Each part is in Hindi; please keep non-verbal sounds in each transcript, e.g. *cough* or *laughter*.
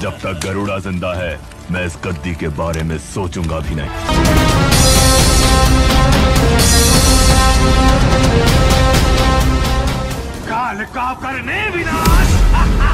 जब तक गरुड़ा जिंदा है मैं इस गद्दी के बारे में सोचूंगा भी नहीं काल का करने विनाश *laughs*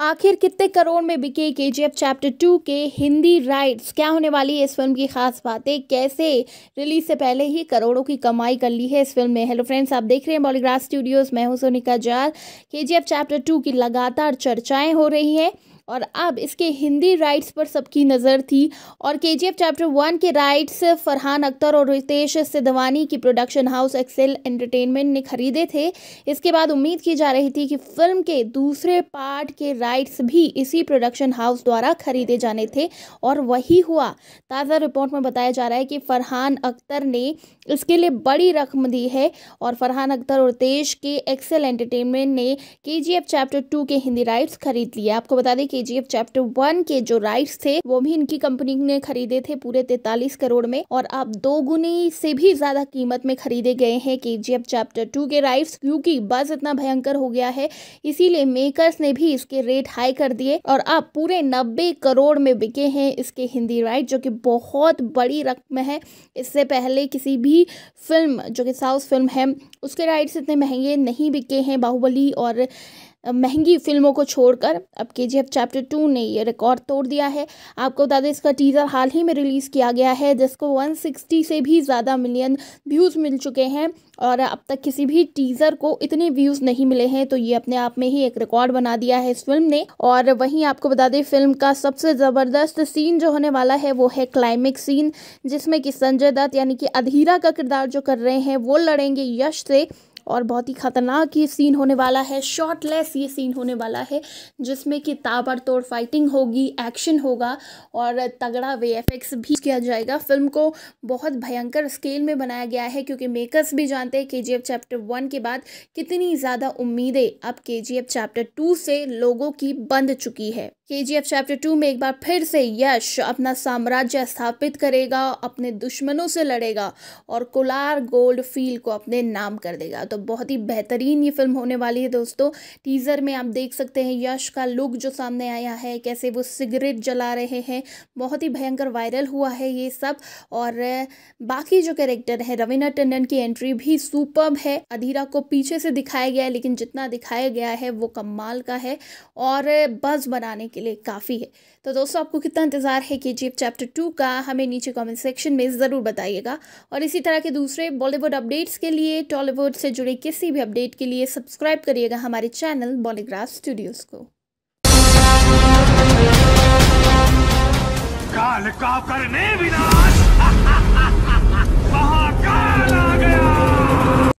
आखिर कितने करोड़ में बिके के जी एफ चैप्टर टू के हिंदी राइट्स क्या होने वाली है इस फिल्म की खास बातें कैसे रिलीज से पहले ही करोड़ों की कमाई कर ली है इस फिल्म में हेलो फ्रेंड्स आप देख रहे हैं बॉलीग्राज स्टूडियोज मैं हूं सोनिका जार के जी एफ चैप्टर टू की लगातार चर्चाएं हो रही हैं और अब इसके हिंदी राइट्स पर सबकी नज़र थी और के चैप्टर वन के राइट्स फरहान अख्तर और रितेश सिद्धवानी की प्रोडक्शन हाउस एक्सेल एंटरटेनमेंट ने खरीदे थे इसके बाद उम्मीद की जा रही थी कि फिल्म के दूसरे पार्ट के राइट्स भी इसी प्रोडक्शन हाउस द्वारा खरीदे जाने थे और वही हुआ ताज़ा रिपोर्ट में बताया जा रहा है कि फरहान अख्तर ने इसके लिए बड़ी रकम दी है और फरहान अख्तर और रितेश के एक्सेल एंटरटेनमेंट ने के चैप्टर टू के हिंदी राइट्स खरीद लिए आपको बता दें कि के चैप्टर वन के जो राइट्स थे वो भी इनकी कंपनी ने खरीदे थे पूरे तैतालीस करोड़ में और आप दो गुनी से भी ज्यादा कीमत में खरीदे गए हैं के चैप्टर टू के राइट्स क्योंकि बस इतना भयंकर हो गया है इसीलिए मेकर्स ने भी इसके रेट हाई कर दिए और आप पूरे नब्बे करोड़ में बिके हैं इसके हिंदी राइट जो कि बहुत बड़ी रकम है इससे पहले किसी भी फिल्म जो कि साउथ फिल्म है उसके राइट्स इतने महंगे नहीं बिके हैं बाहुबली और महंगी फिल्मों को छोड़कर अब के जी एफ चैप्टर टू ने ये रिकॉर्ड तोड़ दिया है आपको बता दें इसका टीज़र हाल ही में रिलीज़ किया गया है जिसको 160 से भी ज़्यादा मिलियन व्यूज़ मिल चुके हैं और अब तक किसी भी टीज़र को इतने व्यूज़ नहीं मिले हैं तो ये अपने आप में ही एक रिकॉर्ड बना दिया है इस फिल्म ने और वहीं आपको बता दें फिल्म का सबसे ज़बरदस्त सीन जो होने वाला है वो है क्लाइमिक सीन जिसमें कि संजय दत्त यानी कि अधीरा का किरदार जो कर रहे हैं वो लड़ेंगे यश से और बहुत ही ख़तरनाक ये सीन होने वाला है शॉर्टलेस ये सीन होने वाला है जिसमें कि ताबड़तोड़ फाइटिंग होगी एक्शन होगा और तगड़ा वे भी किया जाएगा फिल्म को बहुत भयंकर स्केल में बनाया गया है क्योंकि मेकर्स भी जानते हैं के चैप्टर वन के बाद कितनी ज़्यादा उम्मीदें अब के चैप्टर टू से लोगों की बंद चुकी है के चैप्टर टू में एक बार फिर से यश अपना साम्राज्य स्थापित करेगा अपने दुश्मनों से लड़ेगा और कोलार गोल्ड फील्ड को अपने नाम कर देगा तो बहुत ही बेहतरीन ये फिल्म होने वाली है दोस्तों टीज़र में आप देख सकते हैं यश का लुक जो सामने आया है कैसे वो सिगरेट जला रहे हैं बहुत ही भयंकर वायरल हुआ है ये सब और बाकी जो कैरेक्टर है रवीना टंडन की एंट्री भी सुपर है अधीरा को पीछे से दिखाया गया है लेकिन जितना दिखाया गया है वो कमाल का है और बस बनाने के लिए काफ़ी है तो दोस्तों आपको कितना इंतज़ार है के जीप चैप्टर टू का हमें नीचे कमेंट सेक्शन में ज़रूर बताइएगा और इसी तरह के दूसरे बॉलीवुड अपडेट्स के लिए टॉलीवुड से जुड़े जुड़े किसी भी अपडेट के लिए सब्सक्राइब करिएगा हमारे चैनल बॉलीग्राफ स्टूडियोज को काल का करने विनाश *laughs* काल आ गया